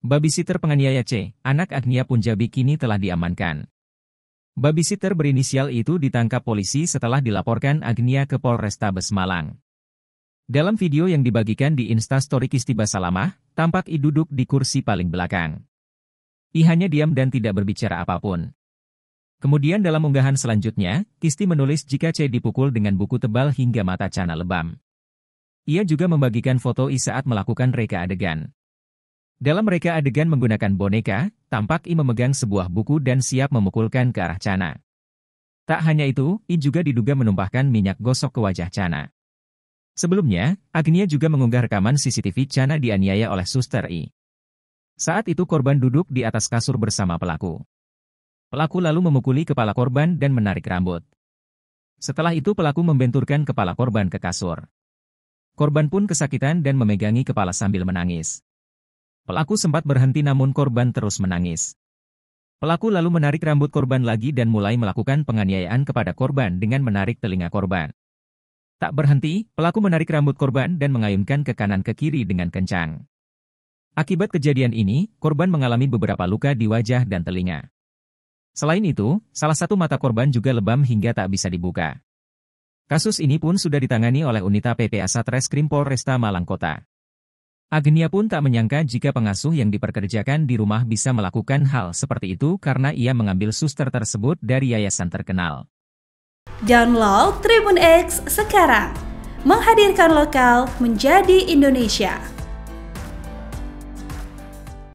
Babysitter penganiaya C, anak Agnia Punjabi kini telah diamankan. Babysitter berinisial itu ditangkap polisi setelah dilaporkan Agnia ke Polrestabes Malang. Dalam video yang dibagikan di Instastory Kistiba Salamah, tampak I duduk di kursi paling belakang. I hanya diam dan tidak berbicara apapun. Kemudian dalam unggahan selanjutnya, Kisti menulis jika C dipukul dengan buku tebal hingga mata cana lebam. Ia juga membagikan foto I saat melakukan reka adegan. Dalam mereka adegan menggunakan boneka, tampak I memegang sebuah buku dan siap memukulkan ke arah Chana. Tak hanya itu, I juga diduga menumpahkan minyak gosok ke wajah Chana. Sebelumnya, Agnia juga mengunggah rekaman CCTV Chana dianiaya oleh suster I. Saat itu korban duduk di atas kasur bersama pelaku. Pelaku lalu memukuli kepala korban dan menarik rambut. Setelah itu pelaku membenturkan kepala korban ke kasur. Korban pun kesakitan dan memegangi kepala sambil menangis. Pelaku sempat berhenti namun korban terus menangis. Pelaku lalu menarik rambut korban lagi dan mulai melakukan penganiayaan kepada korban dengan menarik telinga korban. Tak berhenti, pelaku menarik rambut korban dan mengayunkan ke kanan ke kiri dengan kencang. Akibat kejadian ini, korban mengalami beberapa luka di wajah dan telinga. Selain itu, salah satu mata korban juga lebam hingga tak bisa dibuka. Kasus ini pun sudah ditangani oleh Unita PPA Satreskrim Polresta Malang Kota. Agnia pun tak menyangka jika pengasuh yang diperkerjakan di rumah bisa melakukan hal seperti itu karena ia mengambil suster tersebut dari yayasan terkenal. Download Tribun X sekarang, menghadirkan lokal menjadi Indonesia.